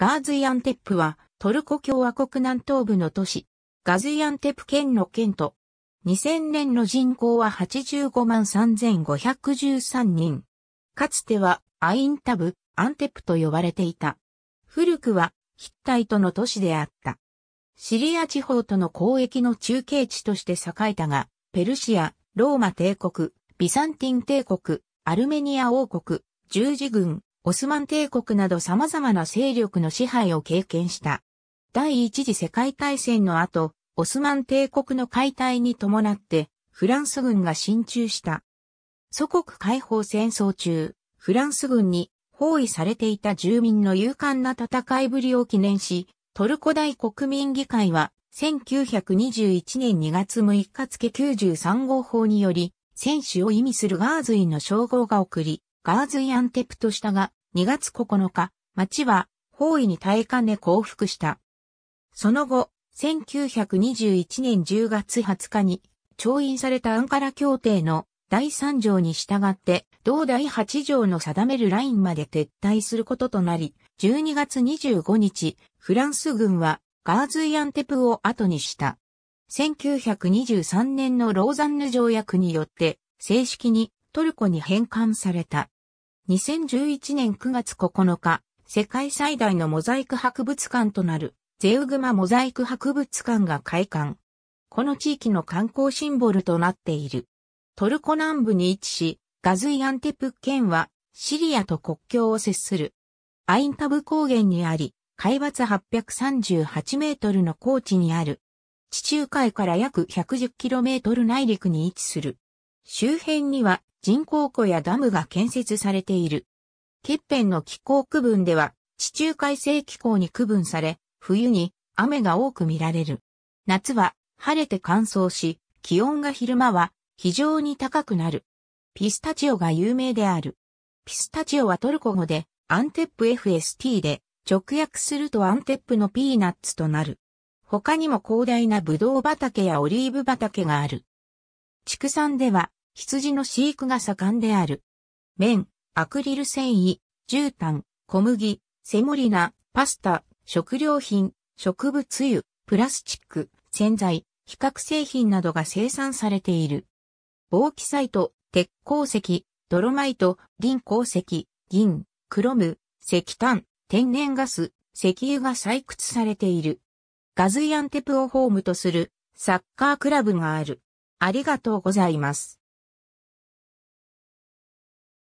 ガーズイアンテップはトルコ共和国南東部の都市、ガズイアンテップ県の県都。2000年の人口は85万3513人。かつてはアインタブ、アンテップと呼ばれていた。古くはヒッタイトの都市であった。シリア地方との交易の中継地として栄えたが、ペルシア、ローマ帝国、ビサンティン帝国、アルメニア王国、十字軍、オスマン帝国など様々な勢力の支配を経験した。第一次世界大戦の後、オスマン帝国の解体に伴って、フランス軍が進駐した。祖国解放戦争中、フランス軍に包囲されていた住民の勇敢な戦いぶりを記念し、トルコ大国民議会は、1921年2月6日付93号法により、選手を意味するガーズイの称号が送り、ガーズイアンテプとしたが、2月9日、町は包囲に耐えかね降伏した。その後、1921年10月20日に、調印されたアンカラ協定の第3条に従って、同第8条の定めるラインまで撤退することとなり、12月25日、フランス軍はガーズイアンテプを後にした。1923年のローザンヌ条約によって、正式にトルコに返還された。2011年9月9日、世界最大のモザイク博物館となる、ゼウグマモザイク博物館が開館。この地域の観光シンボルとなっている。トルコ南部に位置し、ガズイアンテプ県はシリアと国境を接する。アインタブ高原にあり、海抜838メートルの高地にある。地中海から約1 1 0トル内陸に位置する。周辺には人工湖やダムが建設されている。欠片の気候区分では地中海性気候に区分され、冬に雨が多く見られる。夏は晴れて乾燥し、気温が昼間は非常に高くなる。ピスタチオが有名である。ピスタチオはトルコ語でアンテップ FST で直訳するとアンテップのピーナッツとなる。他にも広大なブドウ畑やオリーブ畑がある。畜産では羊の飼育が盛んである。麺、アクリル繊維、絨毯、小麦、セモリナ、パスタ、食料品、植物油、プラスチック、洗剤、比較製品などが生産されている。防気サイト、鉄鉱石、ドロマイト、銀鉱石、銀、クロム、石炭、天然ガス、石油が採掘されている。ガズイアンテプをホームとするサッカークラブがある。ありがとうございます。